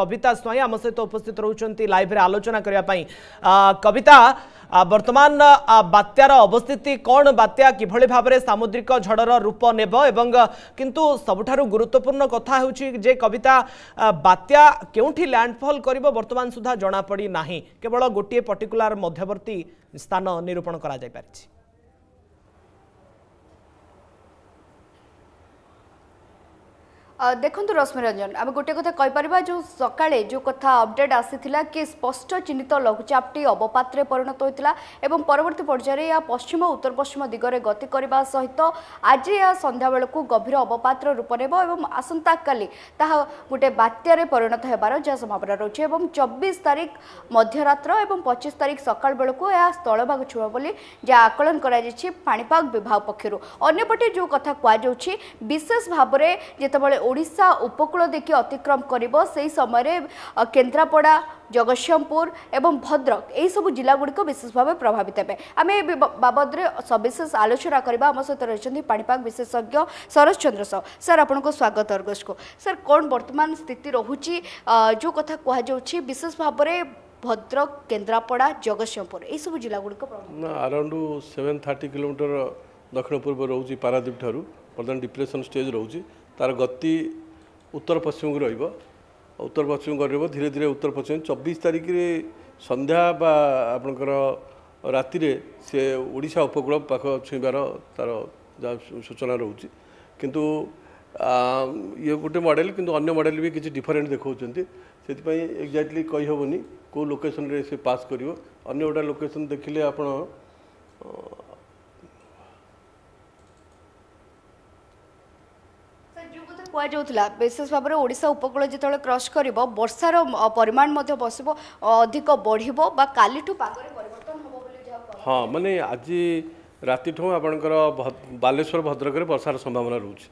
কবিতা স্বাই আমার সহ উপস্থিত রয়েছেন লাইভে আলোচনা করা কবিতা বর্তমান বাত্যার অবস্থিতি কণ বাত্যা কিভাবে ভাবে সামুদ্রিক ঝড়র রূপ নেব এবং কিন্তু সবুঠার গুরুত্বপূর্ণ কথা হচ্ছে যে কবিতা বাত্যা কেউঠি ল্যান্ডফল করব বর্তমান সুদ্ধা জনাপড়ি না কেবল গোটিয়ে পর্টিকুলার মধ্যবর্তী স্থান নিরূপণ করা যাই ଦେଖନ୍ତୁ ରଶ୍ମିରଞ୍ଜନ ଆମେ ଗୋଟେ କଥା କହିପାରିବା ଯେଉଁ ସକାଳେ ଯେଉଁ କଥା ଅପଡେଟ୍ ଆସିଥିଲା କି ସ୍ପଷ୍ଟ ଚିହ୍ନିତ ଲଘୁଚାପଟି ଅବପାତରେ ପରିଣତ ହୋଇଥିଲା ଏବଂ ପରବର୍ତ୍ତୀ ପର୍ଯ୍ୟାୟରେ ଏହା ପଶ୍ଚିମ ଉତ୍ତର ପଶ୍ଚିମ ଦିଗରେ ଗତି କରିବା ସହିତ ଆଜି ଏହା ସନ୍ଧ୍ୟାବେଳକୁ ଗଭୀର ଅବପାତର ରୂପ ନେବ ଏବଂ ଆସନ୍ତାକାଲି ତାହା ଗୋଟେ ବାତ୍ୟାରେ ପରିଣତ ହେବାର ଯାହା ସମ୍ଭାବନା ରହିଛି ଏବଂ ଚବିଶ ତାରିଖ ମଧ୍ୟରାତ୍ର ଏବଂ ପଚିଶ ତାରିଖ ସକାଳ ବେଳକୁ ଏହା ସ୍ଥଳଭାଗ ଛୁଇଁବ ବୋଲି ଯାହା ଆକଳନ କରାଯାଇଛି ପାଣିପାଗ ବିଭାଗ ପକ୍ଷରୁ ଅନ୍ୟପଟେ ଯେଉଁ କଥା କୁହାଯାଉଛି ବିଶେଷ ଭାବରେ ଯେତେବେଳେ ওড়িশা উপকূল দেখি অতিক্রম করব সেই সময় কেন্দ্রাপড়া জগৎসিংহপুর এবং ভদ্রক এইসব জেলাগুড়ি বিশেষ ভাবে প্রভাবিত হবে আমি এ বাবদে সবিশেষ আলোচনা করা আমার সহ রয়েছেন পাপাগ বিশেষজ্ঞ সরোজ চন্দ্র সাউ স্যার আপনার স্বাগত অর্গসু স্যার কোণ বর্তমান স্থিতি রয়েছে যে কথা কুহযাচ্ছে বিশেষ ভাবে ভদ্রক কেন্দ্রাপড়া জগৎসিংহপুর এইসব জেলাগুড়ি আরাউন্ড সেভেন থার্টি কিলোমিটর দক্ষিণ পূর্ব রয়েছে পারাদ্বীপ ঠার বর্তমান ডিপ্রেসন স্টেজ রয়েছে ତା'ର ଗତି ଉତ୍ତର ପଶ୍ଚିମକୁ ରହିବ ଉତ୍ତର ପଶ୍ଚିମ ରହିବ ଧୀରେ ଧୀରେ ଉତ୍ତର ପଶ୍ଚିମ ଚବିଶ ତାରିଖରେ ସନ୍ଧ୍ୟା ବା ଆପଣଙ୍କର ରାତିରେ ସେ ଓଡ଼ିଶା ଉପକୂଳ ପାଖ ଛୁଇଁବାର ତା'ର ସୂଚନା ରହୁଛି କିନ୍ତୁ ଇଏ ଗୋଟେ ମଡ଼େଲ କିନ୍ତୁ ଅନ୍ୟ ମଡ଼େଲ ବି କିଛି ଡିଫରେଣ୍ଟ ଦେଖାଉଛନ୍ତି ସେଥିପାଇଁ ଏକ୍ଜାକ୍ଟଲି କହିହେବନି କେଉଁ ଲୋକେସନରେ ସେ ପାସ୍ କରିବ ଅନ୍ୟ ଗୋଟେ ଲୋକେସନ ଦେଖିଲେ ଆପଣ କୁହାଯାଉଥିଲା ବିଶେଷ ଭାବରେ ଓଡ଼ିଶା ଉପକୂଳ ଯେତେବେଳେ କ୍ରସ୍ କରିବ ବର୍ଷାର ପରିମାଣ ମଧ୍ୟ ବସିବ ଅଧିକ ବଢ଼ିବ ବା କାଲିଠୁ ପାଗରେ ହଁ ମାନେ ଆଜି ରାତିଠୁ ଆପଣଙ୍କର ବାଲେଶ୍ୱର ଭଦ୍ରକରେ ବର୍ଷାର ସମ୍ଭାବନା ରହୁଛି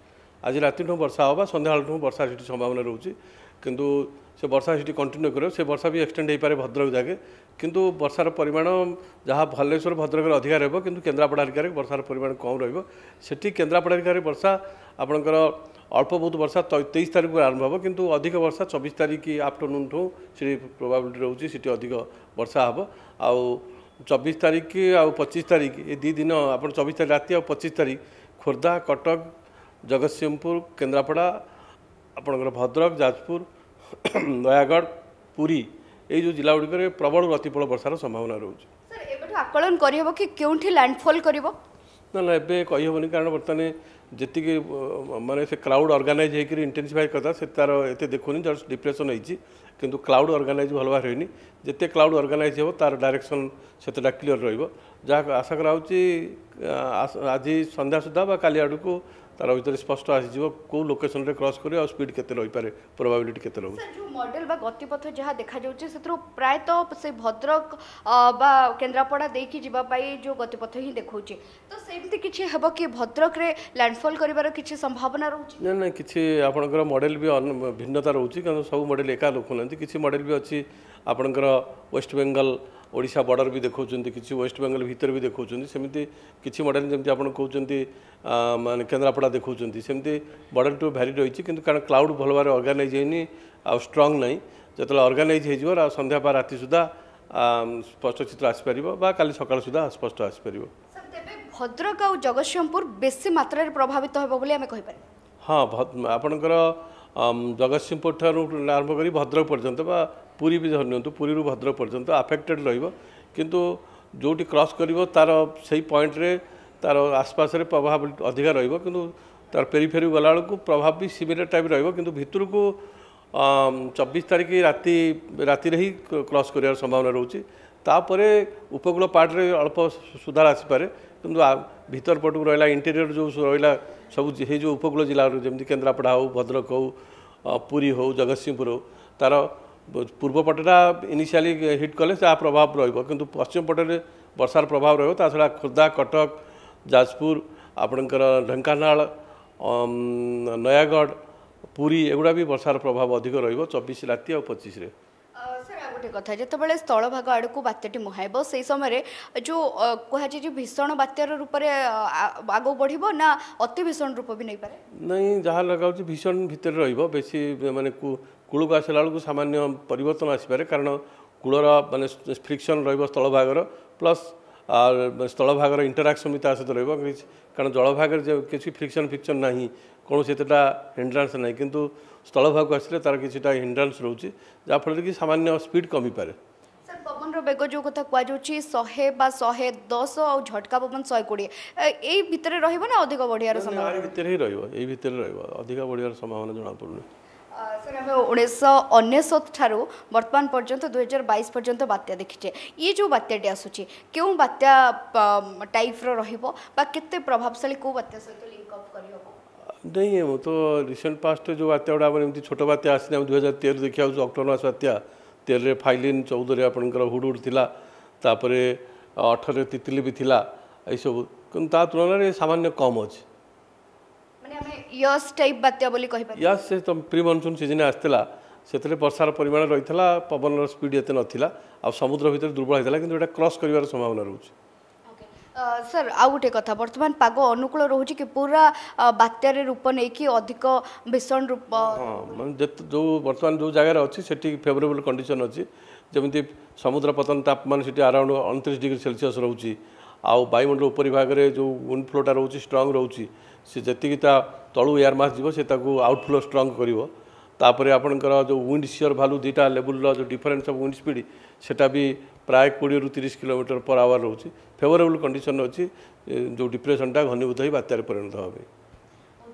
ଆଜି ରାତିଠୁ ବର୍ଷା ହେବ ସନ୍ଧ୍ୟାବେଳଠୁ ବର୍ଷା ସେଠି ସମ୍ଭାବନା ରହୁଛି କିନ୍ତୁ ସେ ବର୍ଷା ସେଠି କଣ୍ଟିନ୍ୟୁ କରିବ ସେ ବର୍ଷା ବି ଏକ୍ସଟେଣ୍ଡ ହୋଇପାରେ ଭଦ୍ରକ ଯାକେ କିନ୍ତୁ ବର୍ଷାର ପରିମାଣ ଯାହା ଭଲେଶ୍ୱର ଭଦ୍ରକରେ ଅଧିକା ରହିବ କିନ୍ତୁ କେନ୍ଦ୍ରାପଡ଼ାରିକାରେ ବର୍ଷାର ପରିମାଣ କମ୍ ରହିବ ସେଠି କେନ୍ଦ୍ରାପଡ଼ାରିକାରେ ବର୍ଷା ଆପଣଙ୍କର ଅଳ୍ପ ବହୁତ ବର୍ଷା ତେଇଶ ତାରିଖରୁ ଆରମ୍ଭ ହେବ କିନ୍ତୁ ଅଧିକ ବର୍ଷା ଚବିଶ ତାରିଖ ଆଫ୍ଟରନୁନ୍ ଠୁ ସେଠି ପ୍ରୋବାବିଲିଟି ରହୁଛି ସେଠି ଅଧିକ ବର୍ଷା ହେବ ଆଉ ଚବିଶ ତାରିଖ ଆଉ ପଚିଶ ତାରିଖ ଏ ଦୁଇ ଦିନ ଆପଣ ଚବିଶ ତାରିଖ ରାତି ଆଉ ପଚିଶ ତାରିଖ ଖୋର୍ଦ୍ଧା କଟକ ଜଗତସିଂହପୁର କେନ୍ଦ୍ରାପଡ଼ା ଆପଣଙ୍କର ଭଦ୍ରକ ଯାଜପୁର ନୟାଗଡ଼ ପୁରୀ ଏଇ ଯେଉଁ ଜିଲ୍ଲା ଗୁଡ଼ିକରେ ପ୍ରବଳ ଅତିପ୍ରବଳ ବର୍ଷାର ସମ୍ଭାବନା ରହୁଛି ଏବେଠୁ ଆକଳନ କରିହେବ କି କେଉଁଠି ଲ୍ୟାଣ୍ଡଫଲ୍ କରିବ ନା ନା ଏବେ କହିହେବନି କାରଣ ବର୍ତ୍ତମାନ ଯେତିକି ମାନେ ସେ କ୍ରାଉଡ଼ ଅର୍ଗାନାଇଜ୍ ହେଇକିରି ଇଣ୍ଟେନ୍ସିଫାଇ କଥା ସେ ତା'ର ଏତେ ଦେଖୁନି ଜଷ୍ଟ ଡିପ୍ରେସନ୍ ହେଇଛି कि क्लाउड अर्गानाइज भल भाव है जिते क्लाउड अर्गानाइज हो तार डायरेक्शन से क्लीअर रहा आशा करा आज सन्या सुधा का तार भर स्पष्ट आसीज कौ लोकेशन रे क्रॉस करियो स्पीड के रही पारे प्रोबेबिलिटी केते मॉडल बा गतिपथ जहाँ देखा जाउछ प्राय तो से भद्रक केन्द्रापड़ा केंद्रापडा देखी जो गतिपथ ही देखा तो सेमते किछ हेबो कि भद्रक लैंडफॉल करिवार संभावना रहौछ ने ने किछ आपनकर मॉडल भी भिन्नता रहौछ कि सब मॉडल एका लोकन ଏମିତି କିଛି ମଡ଼େଲ ବି ଅଛି ଆପଣଙ୍କର ୱେଷ୍ଟବେଙ୍ଗଲ ଓଡ଼ିଶା ବର୍ଡ଼ର ବି ଦେଖାଉଛନ୍ତି କିଛି ୱେଷ୍ଟବେଙ୍ଗଲ ଭିତରେ ବି ଦେଖାଉଛନ୍ତି ସେମିତି କିଛି ମଡ଼େଲ ଯେମିତି ଆପଣ କହୁଛନ୍ତି ମାନେ କେନ୍ଦ୍ରାପଡ଼ା ଦେଖାଉଛନ୍ତି ସେମିତି ମଡ଼େଲ ଟୁ ଭ୍ୟାରି ରହିଛି କିନ୍ତୁ କାରଣ କ୍ଲାଉଡ଼ ଭଲ ଭାବରେ ଅର୍ଗାନାଇଜ୍ ହେଇନି ଆଉ ଷ୍ଟ୍ରଙ୍ଗ ନାହିଁ ଯେତେବେଳେ ଅର୍ଗାନାଇଜ୍ ହେଇଯିବ ଆଉ ସନ୍ଧ୍ୟା ବା ରାତି ସୁଦ୍ଧା ସ୍ପଷ୍ଟ ଚିତ୍ର ଆସିପାରିବ ବା କାଲି ସକାଳ ସୁଦ୍ଧା ସ୍ପଷ୍ଟ ଆସିପାରିବ ଭଦ୍ରକ ଆଉ ଜଗତସିଂହପୁର ବେଶୀ ମାତ୍ରାରେ ପ୍ରଭାବିତ ହେବ ବୋଲି ଆମେ କହିପାରିବା ହଁ ଆପଣଙ୍କର ଜଗତସିଂହପୁର ଠାରୁ ଆରମ୍ଭ କରି ଭଦ୍ରକ ପର୍ଯ୍ୟନ୍ତ ବା ପୁରୀ ବି ଧରିନିଅନ୍ତୁ ପୁରୀରୁ ଭଦ୍ରକ ପର୍ଯ୍ୟନ୍ତ ଆଫେକ୍ଟେଡ଼ ରହିବ କିନ୍ତୁ ଯେଉଁଠି କ୍ରସ୍ କରିବ ତା'ର ସେଇ ପଏଣ୍ଟରେ ତା'ର ଆସପାସରେ ପ୍ରଭାବ ଅଧିକା ରହିବ କିନ୍ତୁ ତା'ର ଫେରି ଫେରି ଗଲାବେଳକୁ ପ୍ରଭାବ ବି ସିମିଲର ଟାଇପ୍ ରହିବ କିନ୍ତୁ ଭିତରକୁ ଚବିଶ ତାରିଖ ରାତି ରାତିରେ ହିଁ କ୍ରସ୍ କରିବାର ସମ୍ଭାବନା ରହୁଛି तर उपकल पाट्रे अल्प सुधार आसपे भित्र पटक र इन्टेरीयर जो र जो उपकू जुन जमि केन्द्रापडा हो भद्रक हौ पुरी हौ जगतसिंहपुर हौ तार पूर्वपटा इनिसियाली हिट कले ता प्रभाव रुपियाँ पश्चिम पटले बर्षार प्रभाव र छा खोर्धा कटक जाजपुर आपणकर आपणनाल नयाी एगुड़ा वर्ष र प्रभाव अधिक र चिस राति अब पचिसे ଗୋଟେ କଥା ଯେତେବେଳେ ସ୍ଥଳଭାଗ ଆଡ଼କୁ ବାତ୍ୟାଟି ମୁହାଁଇବ ସେହି ସମୟରେ ଯେଉଁ କୁହାଯାଏ ଯେ ଭୀଷଣ ବାତ୍ୟାର ରୂପରେ ଆଗକୁ ବଢ଼ିବ ନା ଅତି ଭୀଷଣ ରୂପ ବି ନେଇପାରେ ନାଇଁ ଯାହା ଲଗାଉଛି ଭୀଷଣ ଭିତରେ ରହିବ ବେଶୀ ମାନେ କୂଳକୁ ଆସିଲା ବେଳକୁ ସାମାନ୍ୟ ପରିବର୍ତ୍ତନ ଆସିପାରେ କାରଣ କୂଳର ମାନେ ଫ୍ରିକ୍ସନ୍ ରହିବ ସ୍ଥଳଭାଗର ପ୍ଲସ୍ ସ୍ଥଳଭାଗର ଇଣ୍ଟରାକ୍ସନ୍ ବି ତା ସହିତ ରହିବ କାରଣ ଜଳଭାଗରେ କିଛି ଫ୍ରିକ୍ସନ୍ ଫ୍ରିକ୍ସନ୍ ନାହିଁ କୌଣସି ଏତେଟା ହିଣ୍ଡ୍ରାନ୍ସ ନାହିଁ କିନ୍ତୁ ସ୍ଥଳଭାଗକୁ ଆସିଲେ ତା'ର କିଛିଟା ହିଣ୍ଡ୍ରାନ୍ସ ରହୁଛି ଯାହାଫଳରେ କି ସାମାନ୍ୟ ସ୍ପିଡ୍ କମିପାରେ ପବନର ବେଗ ଯେଉଁ କଥା କୁହାଯାଉଛି ଶହେ ବା ଶହେ ଦଶ ଆଉ ଝଟକା ପବନ ଶହେ କୋଡ଼ିଏ ଏଇ ଭିତରେ ରହିବ ନା ଅଧିକ ବଢ଼ିବାର ସମ୍ଭାବନା ଭିତରେ ହିଁ ରହିବ ଏଇ ଭିତରେ ରହିବ ଅଧିକ ବଢ଼ିବାର ସମ୍ଭାବନା ଜଣାପଡ଼ୁନି স্যার আমি উনিশশো অনেশত ঠার বর্তমান পর্যন্ত দুই হাজার বাইশ পর্যন্ত বাত্যা দেখিছে ইয়ে যে বাত্যাটি আসুচি কেউ বাত্যা টাইপর রহব नहीं तो रिसेंट पास्ट जो बात्या गुड़ा एमती छोट बात्या आसने हजार तेर देखिए अक्टोबर मास बात्या तेरें फाइलीन चौदह आपण हुडहुड थिला तापर अठर तितली भी थिला ये सब किंतु ता तुलन सामान्य कम अच्छे ୟସ୍ ଟାଇପ୍ ବାତ୍ୟା ବୋଲି କହିପାରିବେ ୟସ୍ ସେ ତ ପ୍ରି ମନସୁନ୍ ସିଜିନ୍ ଆସିଥିଲା ସେଥିରେ ବର୍ଷାର ପରିମାଣ ରହିଥିଲା ପବନର ସ୍ପିଡ୍ ଏତେ ନଥିଲା ଆଉ ସମୁଦ୍ର ଭିତରେ ଦୁର୍ବଳ ହୋଇଥିଲା କିନ୍ତୁ ଏଇଟା କ୍ରସ୍ କରିବାର ସମ୍ଭାବନା ରହୁଛି ସାର୍ ଆଉ ଗୋଟେ କଥା ବର୍ତ୍ତମାନ ପାଗ ଅନୁକୂଳ ରହୁଛି କି ପୁରା ବାତ୍ୟାରେ ରୂପ ନେଇକି ଅଧିକ ଭୀଷଣ ରୂପ ହଁ ଯେତେ ଯେଉଁ ବର୍ତ୍ତମାନ ଯେଉଁ ଜାଗାରେ ଅଛି ସେଠି ଫେଭରେବୁଲ୍ କଣ୍ଡିସନ୍ ଅଛି ଯେମିତି ସମୁଦ୍ର ପତନ ତାପମାନ ସେଠି ଆରାଉଣ୍ଡ ଅଣତିରିଶ ଡିଗ୍ରୀ ସେଲସିୟସ୍ ରହୁଛି ଆଉ ବାୟୁମଣ୍ଡଳ ଉପରି ଭାଗରେ ଯେଉଁ ୱିଣ୍ଡ ଫ୍ଲୋଟା ରହୁଛି ଷ୍ଟ୍ରଙ୍ଗ୍ ରହୁଛି ସେ ଯେତିକି ତା ତଳୁ ଏୟାର ମାସ୍ ଯିବ ସେ ତାକୁ ଆଉଟଫ୍ଲୋ ଷ୍ଟ୍ରଙ୍ଗ କରିବ ତାପରେ ଆପଣଙ୍କର ଯେଉଁ ୱିଣ୍ଡ ସିଅର ଭାଲୁ ଦୁଇଟା ଲେବୁଲର ଯେଉଁ ଡିଫରେନ୍ସ ଅଫ୍ ୱିଣ୍ଡ ସ୍ପିଡ଼ ସେଇଟା ବି ପ୍ରାୟ କୋଡ଼ିଏରୁ ତିରିଶ କିଲୋମିଟର ପର୍ ଆୱାର୍ ରହୁଛି ଫେଭରେବୁଲ୍ କଣ୍ଡିସନ୍ ଅଛି ଯେଉଁ ଡିପ୍ରେସନ୍ଟା ଘନୀଭୂତ ହୋଇ ବାତ୍ୟାରେ ପରିଣତ ହେବ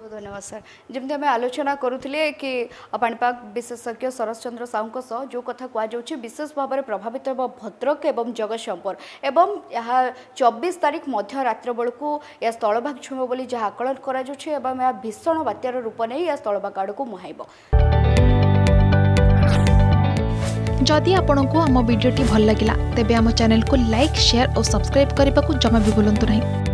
बहुत धन्यवाद सर जमी आम आलोचना करुले कि पाणीपाग विशेषज्ञ सरोज चंद्र साहू को सह जो कथा कहु विशेष भाव में प्रभावित हो भद्रक जगतसिंहपुर यह चबीस तारीख मध्य रात्र बेलू यह स्थलभाग छुएं जहाँ आकलन करीषण बात्यार रूप नहीं यह स्थलभाग आड़ मुहब जदि आपण को आम भिड्टे भल लगा तेब चेल को लाइक सेयार और सब्सक्राइब करने को जमा भी भूलु ना